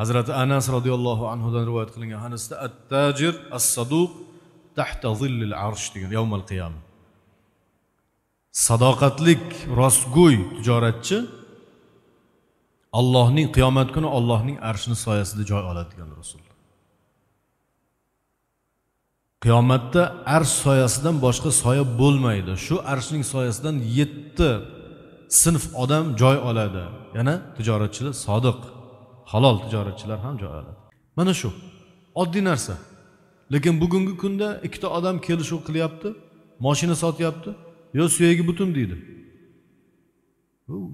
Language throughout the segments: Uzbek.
hazrati anas roziyallohu anhudan rivoyat qilingan hadisda attajir as saduq tahta zillil arsh degan yovmal qiyom sadoqatlik rostgo'y tijoratchi allohning qiyomat kuni allohning arshini soyasida joy oladi degan rasul qiyomatda arsh soyasidan boshqa soya bo'lmaydi shu arshning soyasidan yetti sinf odam joy oladi yana tijoratchilar sodiq halol tijoratchilar ham joy oladi mana shu oddiy narsa lekin bugungi kunda ikkita odam kelishuv qilyapti moshina sotyapti yo suyagi butun deydi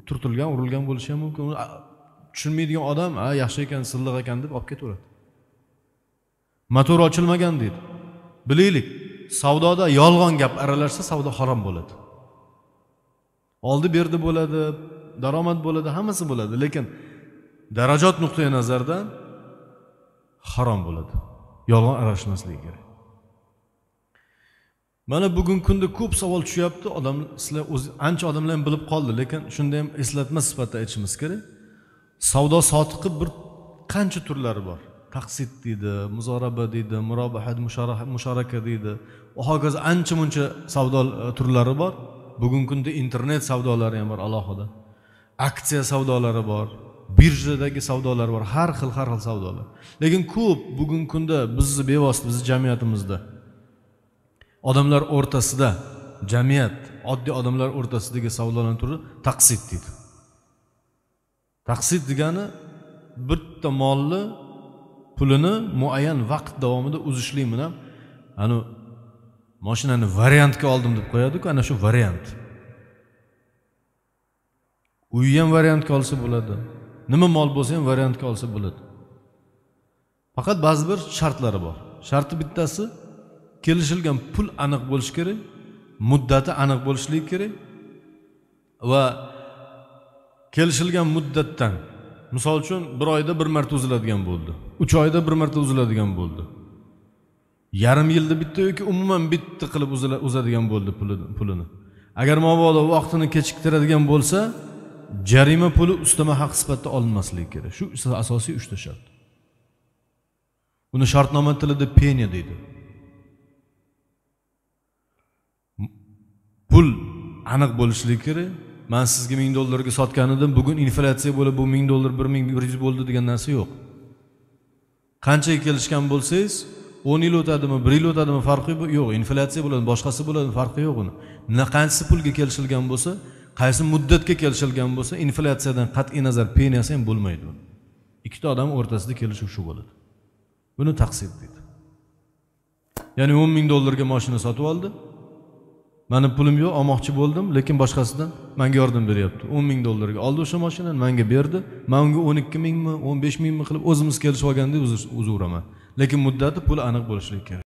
turtilgan urilgan bo'lishi ham mumkin tushunmaydigan odam a yaxshi ekan silliq ekan deb olib ketaveradi motor ochilmagan deydi bilaylik savdoda yolg'on gap aralashsa savdo harom bo'ladi oldi berdi bo'ladi daromad bo'ladi hammasi bo'ladi lekin darajot nuqtai nazaridan harom bo'ladi yolg'on aralashmasligi kerak mana bugungi kunda ko'p savol tushyapti odam sizlar o'zi ancha odamlar ham bilib qoldi lekin shunda ham eslatma sifatida aytishimiz kerak savdo sotiqni bir qancha turlari bor taqsid deydi muzoraba deydi murobahat musharaka deydi va hokazo ancha muncha savdo e, turlari bor bugungi kunda internet savdolari ham bor alohida aksiya savdolari bor birjadagi savdolar bor har xil har xil savdolar lekin ko'p bugungi kunda bizni bevosita bizni jamiyatimizda odamlar o'rtasida jamiyat oddiy odamlar o'rtasidagi savdolarni turi taqsid deydi taqsid degani bitta molni pulini muayyan vaqt davomida uzishlik bilan anu moshinani variantga oldim deb qo'yadiku ana shu variant uyni ham variantga olsa bo'ladi nima mol bo'lsa ham variantga olsa bo'ladi faqat ba'zi bir shartlari bor sharti bittasi kelishilgan pul aniq bo'lishi kerak muddati aniq bo'lishligi kerak va kelishilgan muddatdan misol uchun bir oyda bir marta uziladigan bo'ldi uch oyda bir marta uziladigan bo'ldi yarim yilda bitta yoki umuman bitta qilib uzadigan bo'ldi pulini agar mabodo vaqtini kechiktiradigan bo'lsa jarima puli ustama haq sifatida olinmasligi kerak shu asosiy uchta shart uni shartnoma tilida penya deydi pul aniq bo'lishligi kerak man sizga ming dollarga sotgan edim bugun inflyatsiya bo'lib bu ming dollar bir ming bir yuz bo'ldi degan narsa yo'q qanchaga kelishgan bo'lsangiz o'n yil o'tadimi bir yil o'tadimi farqi yo'q inflyatsiya bo'ladi boshqasi bo'ladi farqi yo'q uni qaysi pulga kelishilgan bo'lsa qaysi muddatga kelishilgan bo'lsa inflyatsiyadan qat'iy nazar peniyasi ham bo'lmaydi ikkita odam o'rtasida kelishuv shu bo'ladi buni taqsir deydi ya'ni o'n ming dollarga moshina sotib oldi mani pulim yo'q olmoqchi bo'ldim lekin boshqasidan manga yordam beryapti o'n ming dollarga oldi o'sha moshinani manga berdi man unga o'n ikki mingmi o'n besh mingmi qilib o'zimiz kelishib olganda uzr lekin muddati pul aniq bo'lishligi kerak